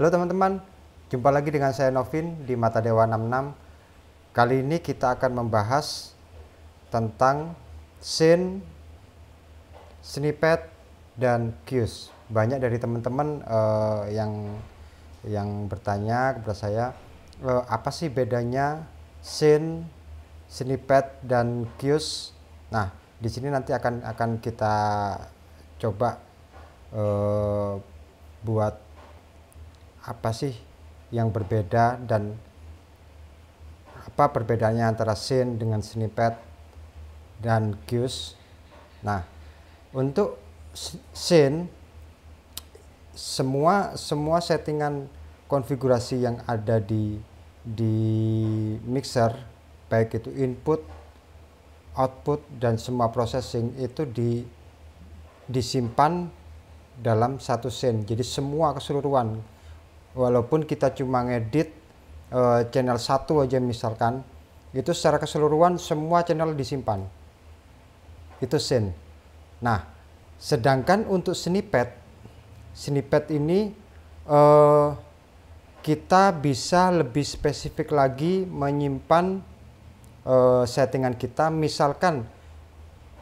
Halo teman-teman, jumpa lagi dengan saya Novin di Mata Dewa 66. Kali ini kita akan membahas tentang scene, snippet, dan cues. Banyak dari teman-teman uh, yang yang bertanya kepada saya, uh, apa sih bedanya scene, snippet, dan cues? Nah, di sini nanti akan akan kita coba uh, buat apa sih yang berbeda dan apa perbedaannya antara sin dengan snippet dan cues. Nah, untuk sin semua semua settingan konfigurasi yang ada di di mixer baik itu input, output dan semua processing itu di disimpan dalam satu scene. Jadi semua keseluruhan walaupun kita cuma ngedit uh, channel satu aja misalkan itu secara keseluruhan semua channel disimpan itu scene nah sedangkan untuk snippet snippet ini uh, kita bisa lebih spesifik lagi menyimpan uh, settingan kita misalkan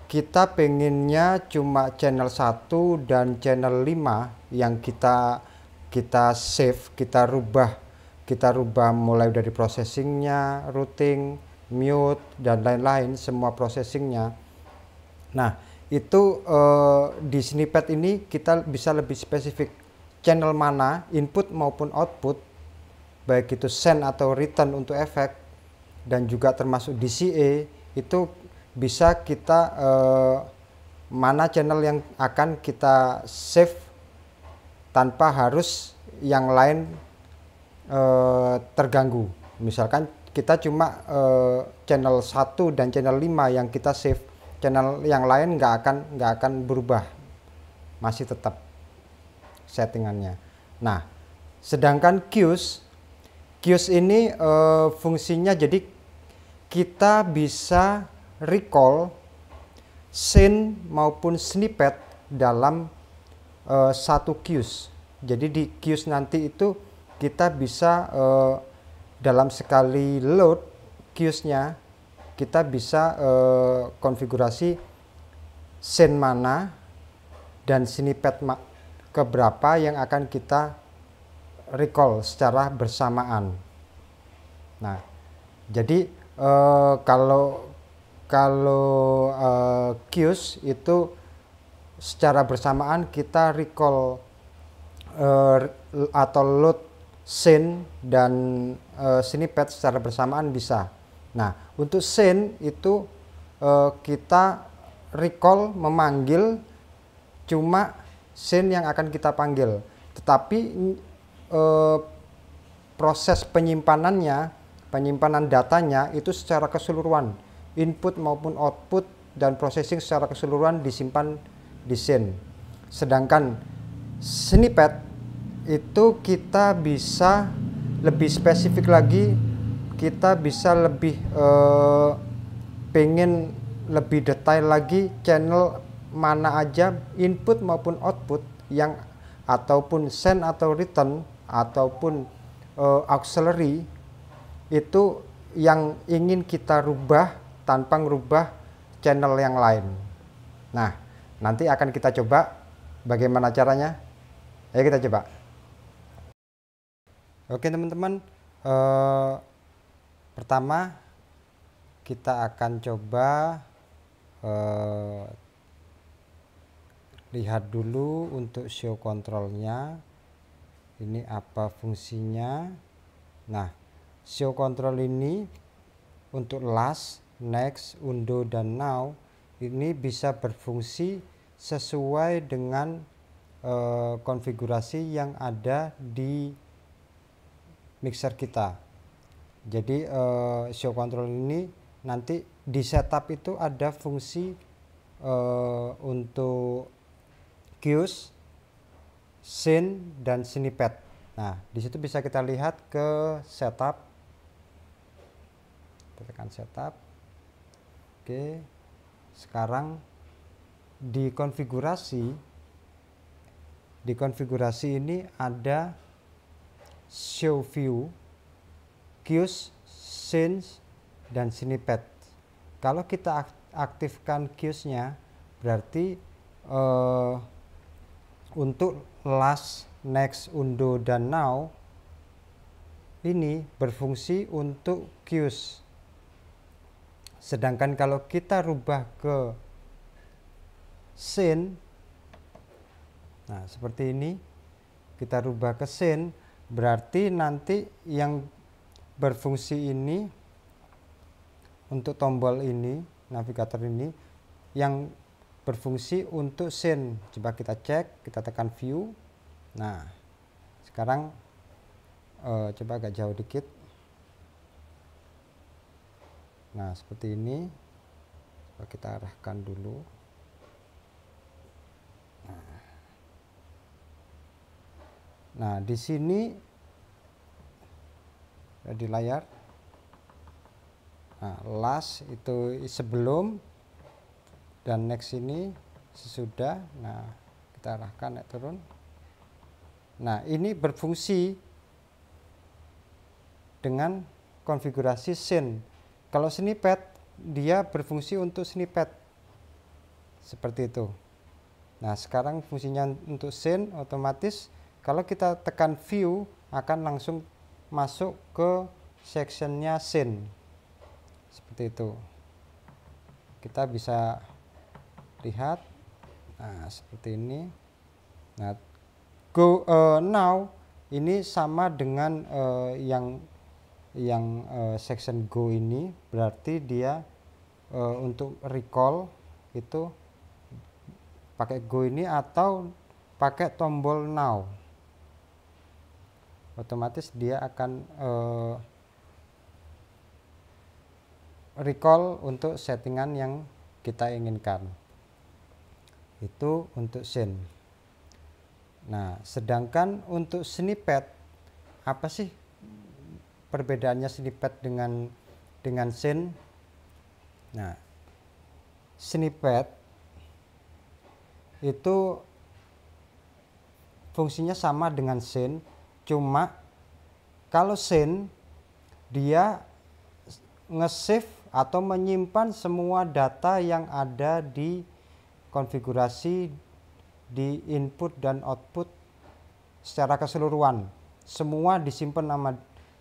kita pengennya cuma channel 1 dan channel 5 yang kita kita save, kita rubah, kita rubah mulai dari processingnya, routing, mute dan lain-lain semua processingnya. Nah itu eh, di snippet ini kita bisa lebih spesifik channel mana input maupun output baik itu send atau return untuk efek dan juga termasuk DCA itu bisa kita eh, mana channel yang akan kita save tanpa harus yang lain e, terganggu. Misalkan kita cuma e, channel 1 dan channel 5 yang kita save, channel yang lain nggak akan nggak akan berubah, masih tetap settingannya. Nah, sedangkan queues, queues ini e, fungsinya jadi kita bisa recall scene maupun snippet dalam uh, satu kius. Jadi di kius nanti itu kita bisa uh, dalam sekali load kiusnya kita bisa uh, konfigurasi sen mana dan snippet keberapa yang akan kita recall secara bersamaan. Nah, jadi uh, kalau kalau uh, queues itu secara bersamaan kita recall uh, atau load scene dan uh, eh, snippet secara bersamaan bisa. Nah, untuk scene itu uh, kita recall memanggil cuma scene yang akan kita panggil. Tetapi uh, proses penyimpanannya, penyimpanan datanya itu secara keseluruhan, input maupun output dan processing secara keseluruhan disimpan desain. Sedangkan snippet itu kita bisa lebih spesifik lagi, kita bisa lebih uh, pengen lebih detail lagi channel mana aja input maupun output yang ataupun send atau return ataupun uh, auxiliary itu yang ingin kita rubah tanpa merubah channel yang lain. Nah, Nanti akan kita coba bagaimana caranya. Ayo kita coba. Oke teman-teman, eh, pertama kita akan coba eh, lihat dulu untuk show controlnya. Ini apa fungsinya? Nah, show control ini untuk last, next, undo, dan now ini bisa berfungsi sesuai dengan e, konfigurasi yang ada di mixer kita jadi e, show control ini nanti di setup itu ada fungsi e, untuk cues scene dan snippet nah di situ bisa kita lihat ke setup kita tekan setup oke okay sekarang di konfigurasi di konfigurasi ini ada show view cues scenes dan snippet kalau kita aktifkan cues-nya, berarti uh, untuk last next undo dan now ini berfungsi untuk cues Sedangkan kalau kita rubah ke sin, nah seperti ini, kita rubah ke sin, berarti nanti yang berfungsi ini untuk tombol ini, navigator ini, yang berfungsi untuk sin. Coba kita cek, kita tekan view. Nah, sekarang uh, coba agak jauh dikit nah seperti ini kita arahkan dulu nah, nah di sini di layar nah last itu sebelum dan next ini sesudah nah kita arahkan naik turun nah ini berfungsi dengan konfigurasi scene kalau snippet, dia berfungsi untuk snippet. Seperti itu. Nah, sekarang fungsinya untuk scene otomatis kalau kita tekan view akan langsung masuk ke sectionnya scene. Seperti itu. Kita bisa lihat nah seperti ini. Nah, go uh, now ini sama dengan uh, yang yang uh, section go ini berarti dia uh, untuk recall itu pakai go ini atau pakai tombol now otomatis dia akan uh, recall untuk settingan yang kita inginkan itu untuk scene nah sedangkan untuk snippet apa sih perbedaannya snippet dengan dengan sin. Nah, snippet itu fungsinya sama dengan sin, cuma kalau sin dia nge-save atau menyimpan semua data yang ada di konfigurasi di input dan output secara keseluruhan. Semua disimpan sama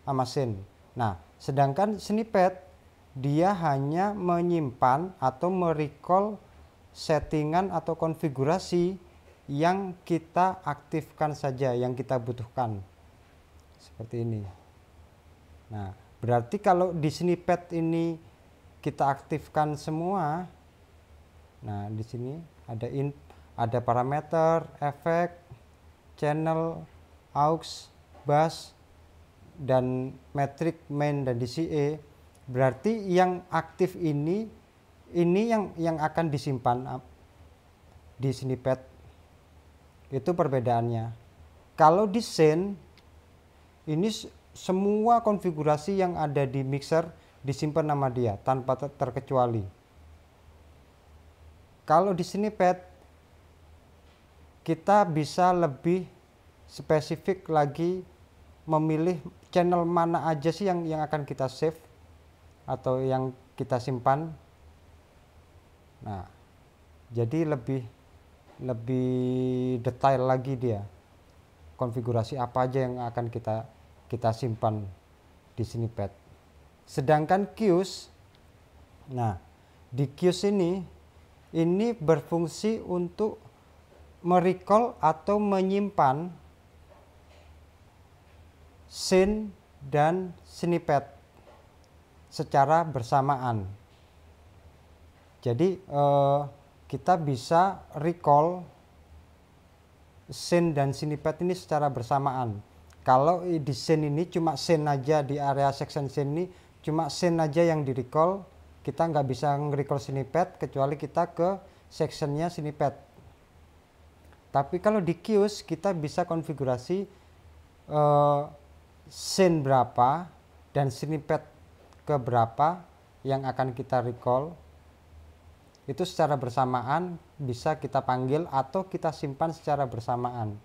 amasin. Nah, sedangkan snippet dia hanya menyimpan atau merecall settingan atau konfigurasi yang kita aktifkan saja yang kita butuhkan seperti ini nah berarti kalau di snippet ini kita aktifkan semua nah di sini ada in ada parameter efek channel aux bass dan metric main dan DCA e, berarti yang aktif ini ini yang yang akan disimpan di snippet itu perbedaannya kalau di send ini semua konfigurasi yang ada di mixer disimpan nama dia tanpa ter terkecuali kalau di snippet kita bisa lebih spesifik lagi memilih channel mana aja sih yang yang akan kita save atau yang kita simpan nah jadi lebih lebih detail lagi dia konfigurasi apa aja yang akan kita kita simpan di sini pet. Sedangkan Qs nah di Qs ini ini berfungsi untuk merecall atau menyimpan scene dan snippet secara bersamaan. Jadi eh, kita bisa recall scene dan snippet ini secara bersamaan. Kalau di scene ini cuma scene aja di area section scene ini cuma scene aja yang di recall, kita nggak bisa nge-recall snippet kecuali kita ke sectionnya snippet. Tapi kalau di kios kita bisa konfigurasi eh, scene berapa dan snippet ke berapa yang akan kita recall itu secara bersamaan bisa kita panggil atau kita simpan secara bersamaan.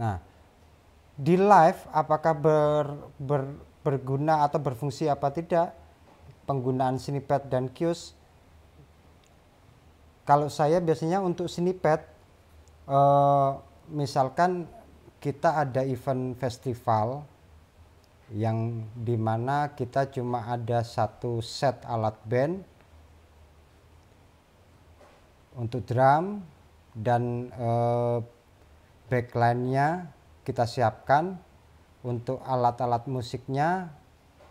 Nah, di live apakah ber, ber, berguna atau berfungsi apa tidak penggunaan snippet dan cues? Kalau saya biasanya untuk snippet, eh, misalkan kita ada event festival yang dimana kita cuma ada satu set alat band untuk drum dan eh, backline-nya kita siapkan untuk alat-alat musiknya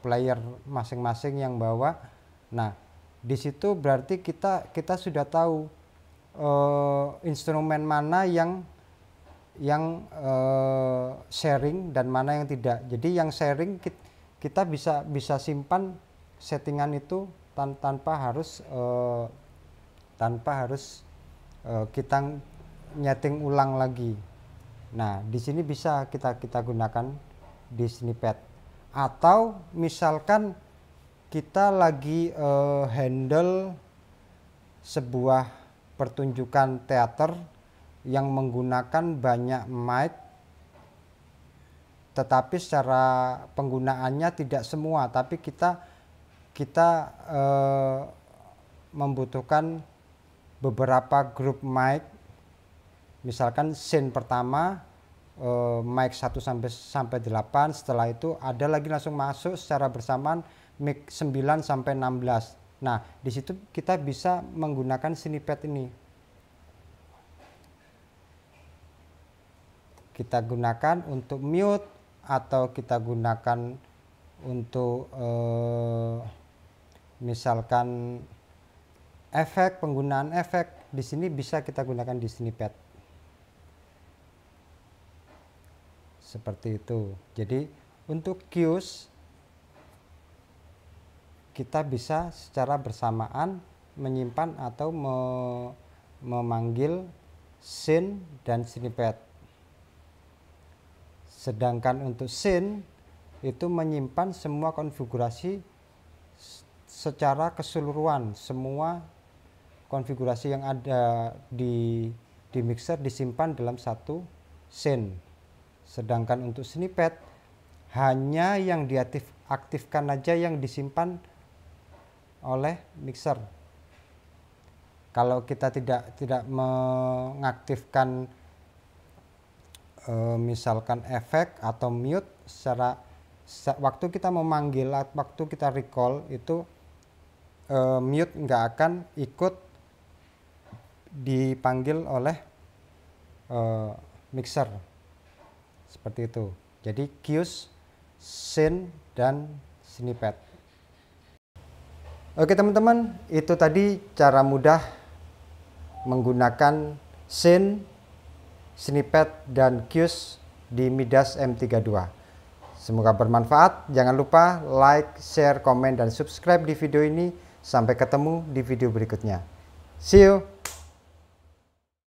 player masing-masing yang bawa. Nah, di situ berarti kita kita sudah tahu uh, instrumen mana yang yang uh, sharing dan mana yang tidak. Jadi yang sharing kita bisa bisa simpan settingan itu tan tanpa harus uh, tanpa harus uh, kita nyeting ulang lagi. Nah, di sini bisa kita kita gunakan di snippet. Atau misalkan kita lagi handle sebuah pertunjukan teater yang menggunakan banyak mic tetapi secara penggunaannya tidak semua tapi kita kita eh, membutuhkan beberapa grup mic misalkan scene pertama eh, mic 1 sampai sampai 8 setelah itu ada lagi langsung masuk secara bersamaan mic 9 sampai 16 nah di situ kita bisa menggunakan sinipet ini kita gunakan untuk mute atau kita gunakan untuk eh, misalkan efek penggunaan efek di sini bisa kita gunakan di snippet seperti itu jadi untuk cues kita bisa secara bersamaan menyimpan atau me memanggil scene dan snippet Sedangkan untuk scene itu menyimpan semua konfigurasi secara keseluruhan, semua konfigurasi yang ada di di mixer disimpan dalam satu scene. Sedangkan untuk snippet hanya yang diaktifkan aja yang disimpan oleh mixer. Kalau kita tidak tidak mengaktifkan Eh, misalkan efek atau mute secara waktu kita memanggil waktu kita recall itu eh, mute nggak akan ikut dipanggil oleh eh, mixer seperti itu jadi cues scene dan snippet oke teman-teman itu tadi cara mudah menggunakan scene snippet, dan cues di Midas M32. Semoga bermanfaat. Jangan lupa like, share, komen, dan subscribe di video ini. Sampai ketemu di video berikutnya. See you!